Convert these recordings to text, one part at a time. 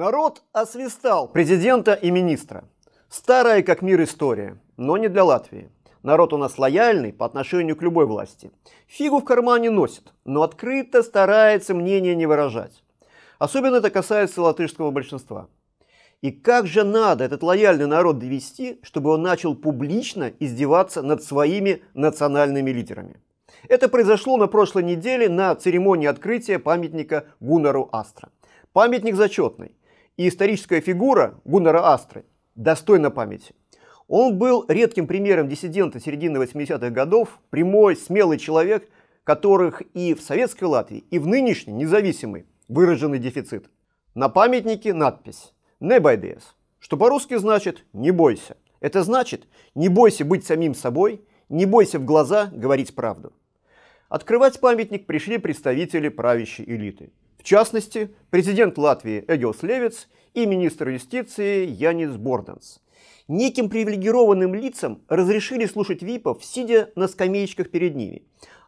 Народ освистал президента и министра. Старая как мир история, но не для Латвии. Народ у нас лояльный по отношению к любой власти. Фигу в кармане носит, но открыто старается мнение не выражать. Особенно это касается латышского большинства. И как же надо этот лояльный народ довести, чтобы он начал публично издеваться над своими национальными лидерами? Это произошло на прошлой неделе на церемонии открытия памятника Гунару Астра. Памятник зачетный и историческая фигура Гуннера Астры достойна памяти. Он был редким примером диссидента середины 80-х годов, прямой, смелый человек, которых и в советской Латвии, и в нынешней независимой выраженный дефицит. На памятнике надпись «Не байдес», что по-русски значит «не бойся». Это значит «не бойся быть самим собой», «не бойся в глаза говорить правду». Открывать памятник пришли представители правящей элиты. В частности, президент Латвии Эгиос Левиц и министр юстиции Янис Борданс. Неким привилегированным лицам разрешили слушать ВИПов, сидя на скамеечках перед ними.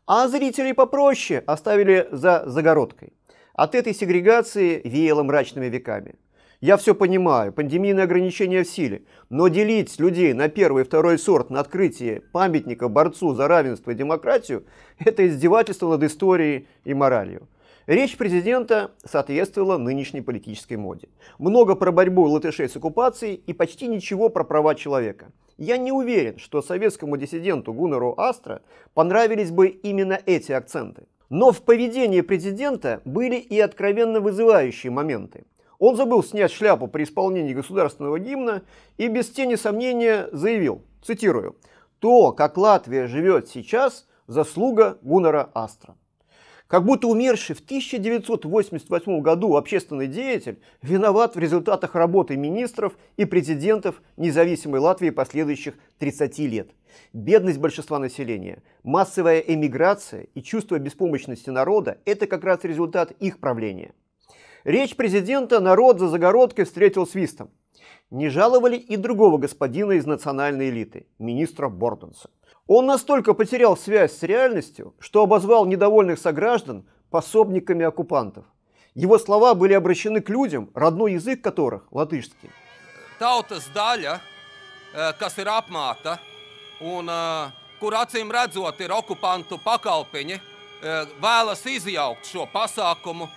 А зрителей попроще оставили за загородкой. От этой сегрегации веяло мрачными веками. Я все понимаю, пандемийные ограничения в силе, но делить людей на первый и второй сорт на открытие памятника борцу за равенство и демократию – это издевательство над историей и моралью. Речь президента соответствовала нынешней политической моде. Много про борьбу латышей с оккупацией и почти ничего про права человека. Я не уверен, что советскому диссиденту Гуннеру Астра понравились бы именно эти акценты. Но в поведении президента были и откровенно вызывающие моменты. Он забыл снять шляпу при исполнении государственного гимна и без тени сомнения заявил, цитирую, «То, как Латвия живет сейчас, заслуга Гуннера Астра». Как будто умерший в 1988 году общественный деятель виноват в результатах работы министров и президентов независимой Латвии последующих 30 лет. Бедность большинства населения, массовая эмиграция и чувство беспомощности народа – это как раз результат их правления. Речь президента народ за загородкой встретил свистом – не жаловали и другого господина из национальной элиты, министра Борденса. Он настолько потерял связь с реальностью, что обозвал недовольных сограждан пособниками оккупантов. Его слова были обращены к людям, родной язык которых – латышский. Tautas daļa, э, kas ir apmāta un э, kur acīm redzot ir okupantu pakalpiņi, э, vēlas izjaukt šo pasākumu,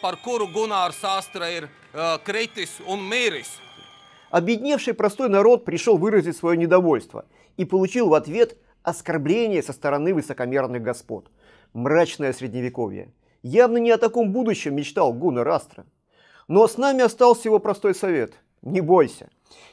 par kuru Gunārs Astra ir kritis un miris. Обедневший простой народ пришел выразить свое недовольство и получил в ответ оскорбление со стороны высокомерных господ. Мрачное средневековье. Явно не о таком будущем мечтал Гуннер Астра. Но с нами остался его простой совет. Не бойся.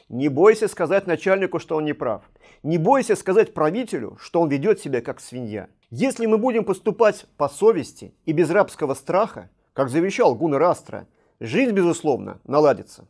Не бойся сказать начальнику, что он не прав. Не бойся сказать правителю, что он ведет себя как свинья. Если мы будем поступать по совести и без рабского страха, как завещал Гуннер Астра, жизнь, безусловно, наладится.